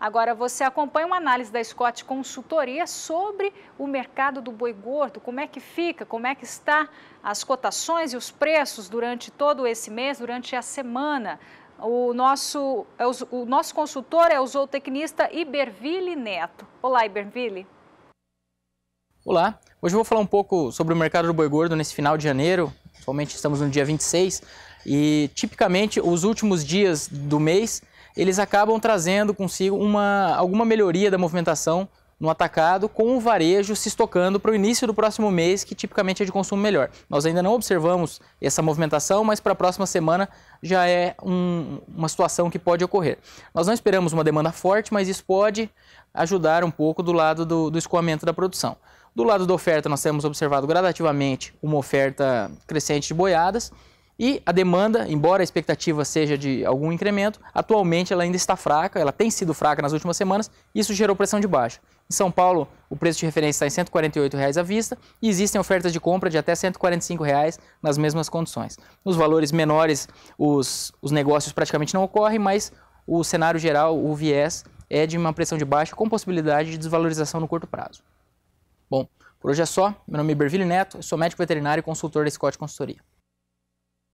Agora você acompanha uma análise da Scott Consultoria sobre o mercado do boi gordo, como é que fica, como é que está as cotações e os preços durante todo esse mês, durante a semana. O nosso, é o nosso consultor é o zootecnista Iberville Neto. Olá, Iberville. Olá, hoje eu vou falar um pouco sobre o mercado do boi gordo nesse final de janeiro, somente estamos no dia 26, e tipicamente os últimos dias do mês eles acabam trazendo consigo uma, alguma melhoria da movimentação no atacado, com o varejo se estocando para o início do próximo mês, que tipicamente é de consumo melhor. Nós ainda não observamos essa movimentação, mas para a próxima semana já é um, uma situação que pode ocorrer. Nós não esperamos uma demanda forte, mas isso pode ajudar um pouco do lado do, do escoamento da produção. Do lado da oferta, nós temos observado gradativamente uma oferta crescente de boiadas, e a demanda, embora a expectativa seja de algum incremento, atualmente ela ainda está fraca, ela tem sido fraca nas últimas semanas, e isso gerou pressão de baixa. Em São Paulo, o preço de referência está em R$ 148,00 à vista e existem ofertas de compra de até R$ 145,00 nas mesmas condições. Nos valores menores, os, os negócios praticamente não ocorrem, mas o cenário geral, o viés, é de uma pressão de baixa com possibilidade de desvalorização no curto prazo. Bom, por hoje é só. Meu nome é Berville Neto, sou médico veterinário e consultor da Scott Consultoria.